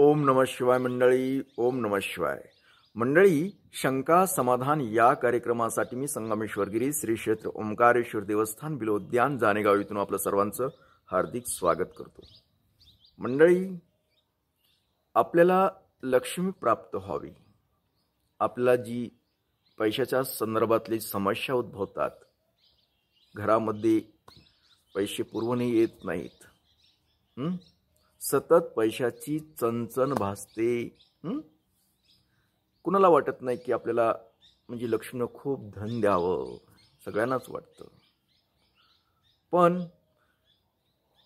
ओम नम शिवाय मंडळी ओम नम शिवाय मंडळी शंका समाधान या कार्यक्रमासाठी मी संगमेश्वरगिरी श्री क्षेत्र ओंकारेश्वर देवस्थान बिलोद्यान जानेगाव इथून आपलं सर्वांचं हार्दिक स्वागत करतो मंडळी आपल्याला लक्ष्मी प्राप्त व्हावी आपला जी पैशाच्या संदर्भातली समस्या उद्भवतात घरामध्ये पैसे पुरवणे येत नाहीत सतत पैशाची चणचण भासते कुणाला वाटत नाही की आपल्याला म्हणजे लक्ष्मीनं खूप धन द्यावं सगळ्यांनाच वाटतं पण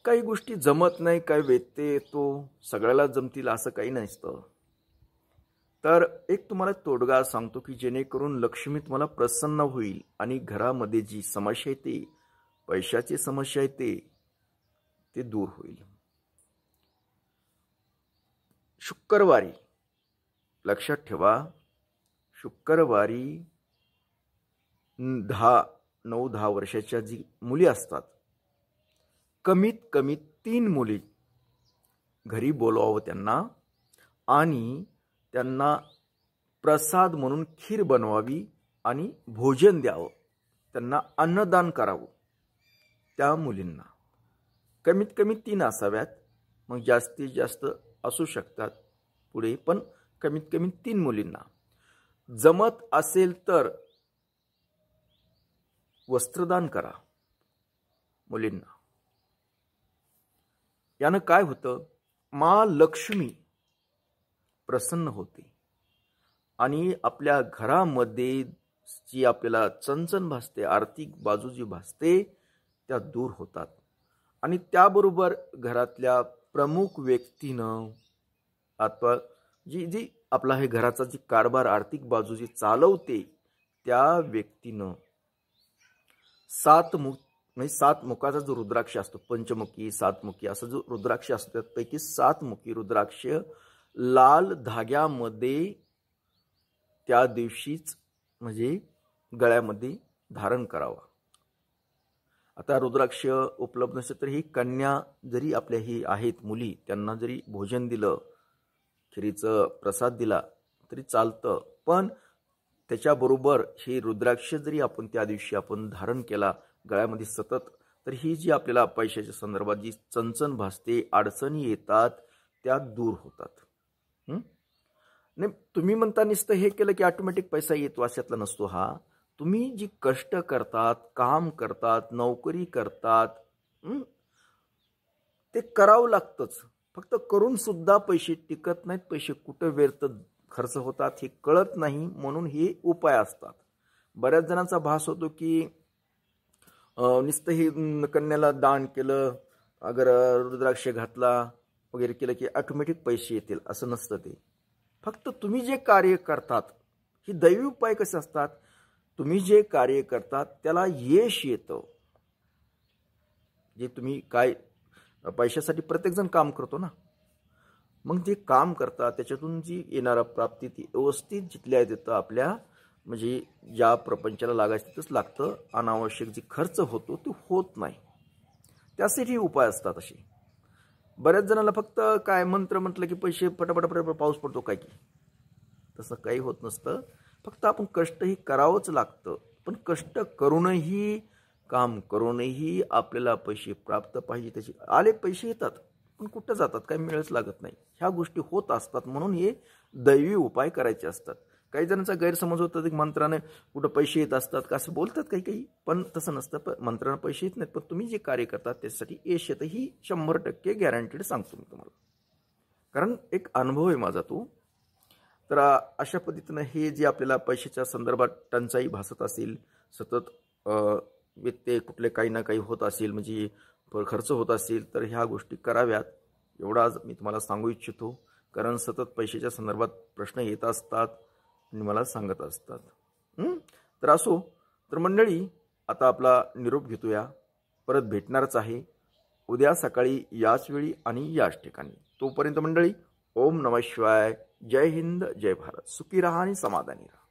काही गोष्टी जमत नाही काय वेते येतो सगळ्याला जमतील असं काही नसतं तर एक तुम्हाला तोडगा सांगतो की जेणेकरून लक्ष्मी तुम्हाला प्रसन्न होईल आणि घरामध्ये जी समस्या येते पैशाची समस्या येते ते दूर होईल शुक्रवारी लक्षात ठेवा शुक्रवारी दहा नऊ दहा वर्षाच्या जी मुली असतात कमीत कमी तीन मुली घरी बोलवावं त्यांना आणि त्यांना प्रसाद म्हणून खीर बनवावी आणि भोजन द्यावं त्यांना अन्नदान करावं त्या मुलींना कमीत कमी तीन असाव्यात मग जास्तीत जास्त असू शकतात पुढे पण कमीत कमी तीन मुलींना जमत असेल तर वस्त्रदान करा मुलींना यानं काय होतं मा लक्ष्मी प्रसन्न होते आणि आपल्या घरामध्ये जी आपल्याला चणचण भासते आर्थिक बाजू जी भासते त्या दूर होतात आणि त्याबरोबर घरातल्या प्रमुख व्यक्तीनं अथवा जी जी आपला हे घराचा जी कारभार आर्थिक बाजू जी चालवते त्या व्यक्तीनं सात मुख म्हणजे सात मुखाचा जो रुद्राक्ष असतो पंचमुखी सातमुखी असा जो रुद्राक्ष असतो त्यापैकी सातमुखी रुद्राक्ष लाल धाग्यामध्ये त्या दिवशीच म्हणजे गळ्यामध्ये धारण करावा आता रुद्राक्ष उपलब्ध नसेल तर ही कन्या जरी आपल्या ही आहेत मुली त्यांना जरी भोजन दिलं खिरीचं प्रसाद दिला तरी चालतं पण त्याच्याबरोबर ही रुद्राक्ष जरी आपण त्या दिवशी आपण धारण केला गळ्यामध्ये सतत तर ही जी आपल्याला पैशाच्या संदर्भात जी चणचण भासते अडचणी येतात त्या दूर होतात नाही तुम्ही म्हणता नुसतं हे केलं की ऑटोमॅटिक पैसा येतो अशातला नसतो हा तुम्ही जी कष्ट करतात काम करतात नोकरी करतात ते करावं लागतंच फक्त करून सुद्धा पैसे टिकत नाहीत पैसे कुठं व्यर्थ खर्च होतात हे कळत नाही म्हणून हे उपाय असतात बऱ्याच जणांचा भास होतो की नुसतं हे कन्याला दान केलं अगर रुद्राक्ष घातला वगैरे केलं की ऑटोमॅटिक पैसे येतील असं नसतं ते फक्त तुम्ही जे कार्य करतात ही दैवी उपाय कसे असतात तुम्ही जे कार्य करता त्याला यश येतं जे तुम्ही काय पैशासाठी प्रत्येकजण काम करतो ना मग जे काम करता त्याच्यातून जी येणारा प्राप्ती ती व्यवस्थित जिथल्या तिथं आपल्या म्हणजे ज्या प्रपंचाला लागायचं तिथंच लागतं अनावश्यक जे खर्च होतो तो होत नाही त्यासाठी उपाय असतात असे बऱ्याच जणांना फक्त काय मंत्र म्हटलं की पैसे फटाफट पाऊस पडतो काय की तसं काही होत नसतं फक्त आपण कष्टही करावंच लागतं पण कष्ट करूनही काम करूनही आपल्याला पैसे प्राप्त पाहिजे त्याचे आले पैसे येतात पण कुठं जातात काही मिळच लागत नाही ह्या गोष्टी होत असतात म्हणून हे दैवी उपाय करायचे असतात काही जणांचा गैरसमज होतात की मंत्राने कुठं पैसे येत असतात का असं बोलतात काही काही पण तसं नसतं प मंत्रानं पैसे येत नाहीत पण तुम्ही जे कार्य करतात त्यासाठी यश येतं ही शंभर टक्के गॅरंटीड सांगतो मी तुम्हाला कारण एक अनुभव आहे माझा तो तर अशा पद्धतीनं हे जे आपल्याला पैशाच्या संदर्भात टंचाई भासत असेल सतत व्यत्यय कुठले काही ना काही होत असेल म्हणजे खर्च होत असेल तर ह्या गोष्टी कराव्यात एवढाच मी तुम्हाला सांगू इच्छितो कारण सतत पैशाच्या संदर्भात प्रश्न येत असतात आणि मला सांगत असतात तर असो तर मंडळी आता आपला निरोप घेतोया परत भेटणारच आहे उद्या सकाळी याच वेळी आणि याच ठिकाणी तोपर्यंत मंडळी ओम नम शिवाय जय हिंद जय भारत सुखी राहा समाधानी